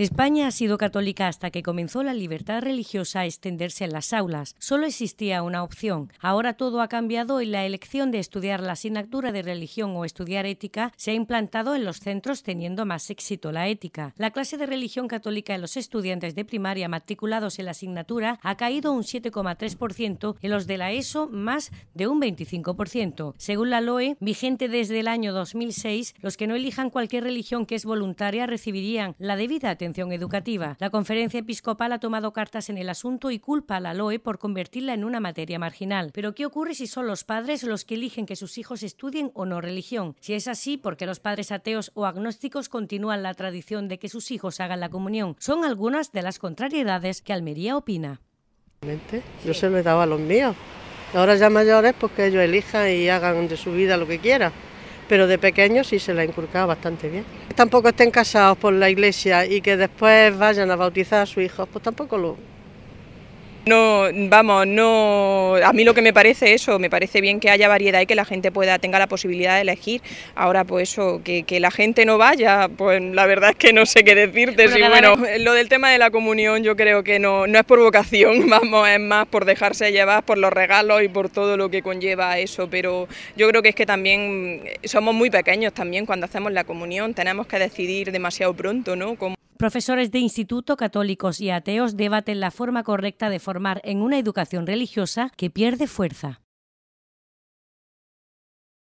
España ha sido católica hasta que comenzó la libertad religiosa a extenderse en las aulas. Solo existía una opción. Ahora todo ha cambiado y la elección de estudiar la asignatura de religión o estudiar ética se ha implantado en los centros teniendo más éxito la ética. La clase de religión católica en los estudiantes de primaria matriculados en la asignatura ha caído un 7,3%, en los de la ESO más de un 25%. Según la LOE, vigente desde el año 2006, los que no elijan cualquier religión que es voluntaria recibirían la debida atención educativa. La conferencia episcopal ha tomado cartas en el asunto y culpa a la LOE por convertirla en una materia marginal. Pero ¿qué ocurre si son los padres los que eligen que sus hijos estudien o no religión? Si es así, ¿por qué los padres ateos o agnósticos continúan la tradición de que sus hijos hagan la comunión? Son algunas de las contrariedades que Almería opina. Yo se lo he a los míos. Ahora ya mayores, pues que ellos elijan y hagan de su vida lo que quieran pero de pequeños sí se la inculcaba bastante bien. Tampoco estén casados por la iglesia y que después vayan a bautizar a su hijo, pues tampoco lo, no, vamos, no. A mí lo que me parece eso, me parece bien que haya variedad y que la gente pueda tenga la posibilidad de elegir. Ahora, pues eso, que, la gente no vaya, pues la verdad es que no sé qué decirte. Bueno, bueno, lo del tema de la comunión, yo creo que no, no es por vocación, vamos, es más por dejarse llevar por los regalos y por todo lo que conlleva eso. Pero yo creo que es que también eh, somos muy pequeños también cuando hacemos la comunión, tenemos que decidir demasiado pronto, ¿no? Profesores de instituto, católicos y ateos debaten la forma correcta de formar en una educación religiosa que pierde fuerza.